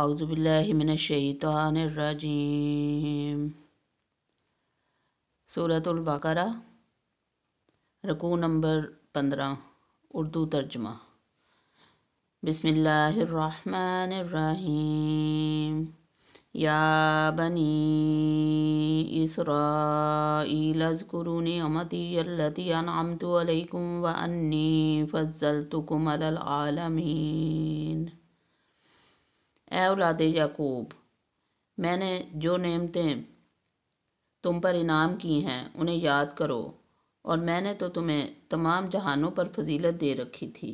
اعوذ باللہ من الشیطان الرجیم سورة البقرہ رکوع نمبر پندرہ اردو ترجمہ بسم اللہ الرحمن الرحیم یا بنی اسرائیل اذکروا نعمتی اللتی انعمت علیکم وانی فضلتکم علی العالمین اے اولاد یعقوب میں نے جو نعمتیں تم پر انعام کی ہیں انہیں یاد کرو اور میں نے تو تمہیں تمام جہانوں پر فضیلت دے رکھی تھی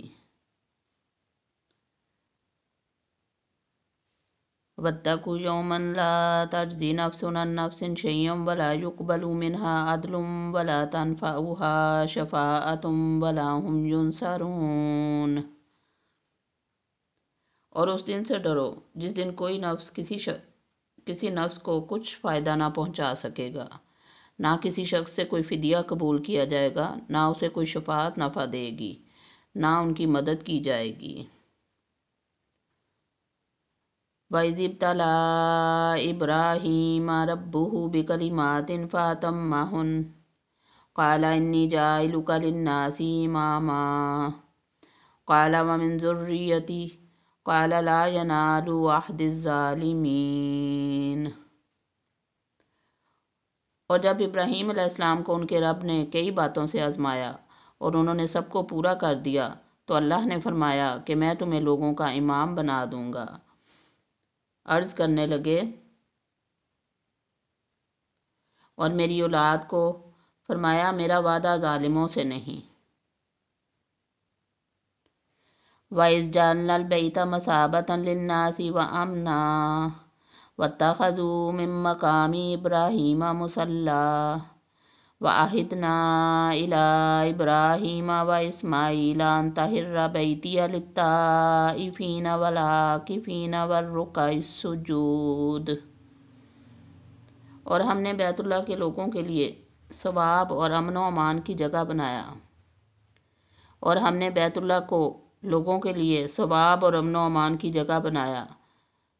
وَتَّقُوا يَوْمًا لَا تَجْزِي نَفْسٌ عَن نَفْسٍ شَيْئًا وَلَا يُقْبَلُ مِنْهَا عَدْلٌ وَلَا تَنفَعُهَا شَفَاعَةٌ وَلَا هُمْ يُنصَرُونَ اور اس دن سے ڈرو جس دن کوئی نفس کسی شخص کسی نفس کو کچھ فائدہ نہ پہنچا سکے گا نہ کسی شخص سے کوئی فدیہ قبول کیا جائے گا نہ اسے کوئی شفاعت نفع دے گی نہ ان کی مدد کی جائے گی وَإِذِ ابْتَلَىٰ إِبْرَاهِيمَ رَبُّهُ بِكَلِمَاتٍ فَأَتَمَّهُنْ قَالَ إِنِّي جَاعِلُكَ لِلنَّاسِ إِمَامًا قَالَ وَمِن ذُرِّيَّتِي قال لا ینال اور جب ابراہیم علیہ السلام کو ان کے رب نے کئی باتوں سے آزمایا اور انہوں نے سب کو پورا کر دیا تو اللہ نے فرمایا کہ میں تمہیں لوگوں کا امام بنا دوں گا عرض کرنے لگے اور میری اولاد کو فرمایا میرا وعدہ ظالموں سے نہیں وائس جنرل بیتا مسابت و امنا وطا خزو امقامی ابراہیم مصلح و ابراہیم و اسماعیلان طر بی افین ولا کفین و اور ہم نے بیت اللہ کے لوگوں کے لیے ثواب اور امن و امان کی جگہ بنایا اور ہم نے بیت اللہ کو لوگوں کے لیے ثواب اور امن و امان کی جگہ بنایا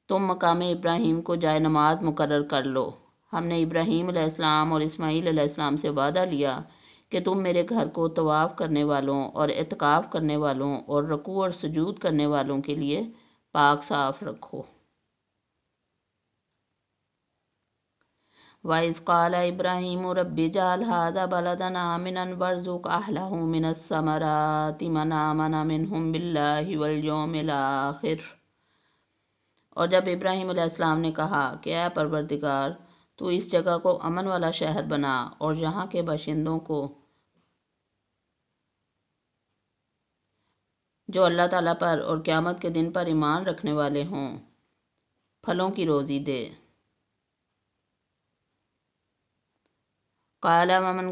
تم مقام ابراہیم کو جائے نماز مقرر کر لو ہم نے ابراہیم علیہ السلام اور اسماعیل علیہ السلام سے وعدہ لیا کہ تم میرے گھر کو طواف کرنے والوں اور اعتکاف کرنے والوں اور رکوع اور سجود کرنے والوں کے لیے پاک صاف رکھو وائز قال ابراہیم رب جال ہاد بلد نامن ورزوق اہل من السمرات من آمن منہم باللہ والیوم الاخر اور جب ابراہیم علیہ السلام نے کہا کہ اے پروردگار تو اس جگہ کو امن والا شہر بنا اور یہاں کے باشندوں کو جو اللہ تعالیٰ پر اور قیامت کے دن پر ایمان رکھنے والے ہوں پھلوں کی روزی دے النار ممن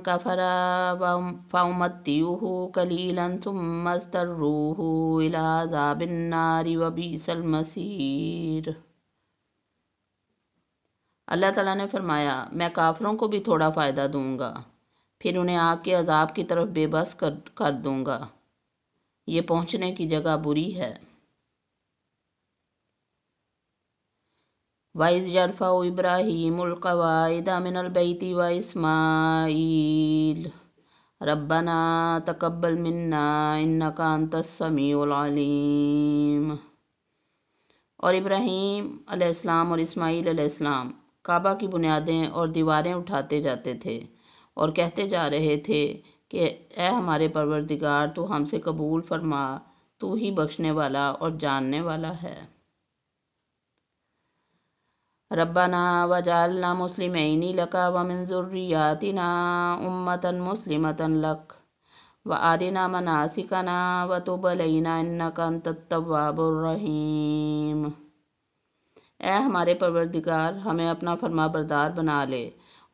المصير اللہ تعالیٰ نے فرمایا میں کافروں کو بھی تھوڑا فائدہ دوں گا پھر انہیں آگ کے عذاب کی طرف بے بس کر دوں گا یہ پہنچنے کی جگہ بری ہے وَإِذْ ضرفا إِبْرَاهِيمُ الْقَوَائِدَ مِنَ الْبَيْتِ البیتی وسماعیل ربنا تقبل منا انك انت و علیم اور ابراہیم علیہ السلام اور اسماعیل علیہ السلام کعبہ کی بنیادیں اور دیواریں اٹھاتے جاتے تھے اور کہتے جا رہے تھے کہ اے ہمارے پروردگار تو ہم سے قبول فرما تو ہی بخشنے والا اور جاننے والا ہے ربنا وجعلنا مسلمین لکا ومن ذریاتنا امتا مسلمتا لک و مناسکنا وتب ناسکا انکا و التواب الرحیم اے ہمارے پروردگار ہمیں اپنا فرما بردار بنا لے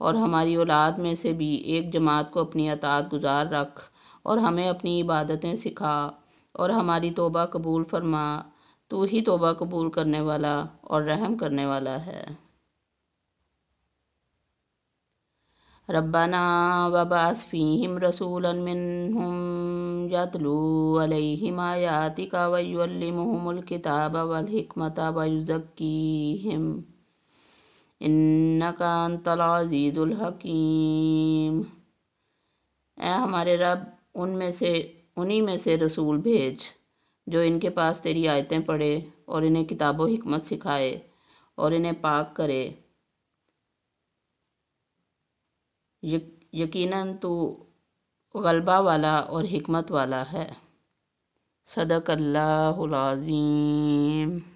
اور ہماری اولاد میں سے بھی ایک جماعت کو اپنی اطاعت گزار رکھ اور ہمیں اپنی عبادتیں سکھا اور ہماری توبہ قبول فرما تو ہی توبہ قبول کرنے والا اور رحم کرنے والا ہے ربنا وباس فیہم رسولا منہم یتلو علیہم آیاتکا ویولیمہم الکتاب والحکمت ویزکیہم انکا انت العزیز الحکیم اے ہمارے رب ان میں سے انہی میں سے رسول بھیج جو ان کے پاس تیری آیتیں پڑھے اور انہیں کتاب و حکمت سکھائے اور انہیں پاک کرے یقیناً تو غلبہ والا اور حکمت والا ہے صدق اللہ العظیم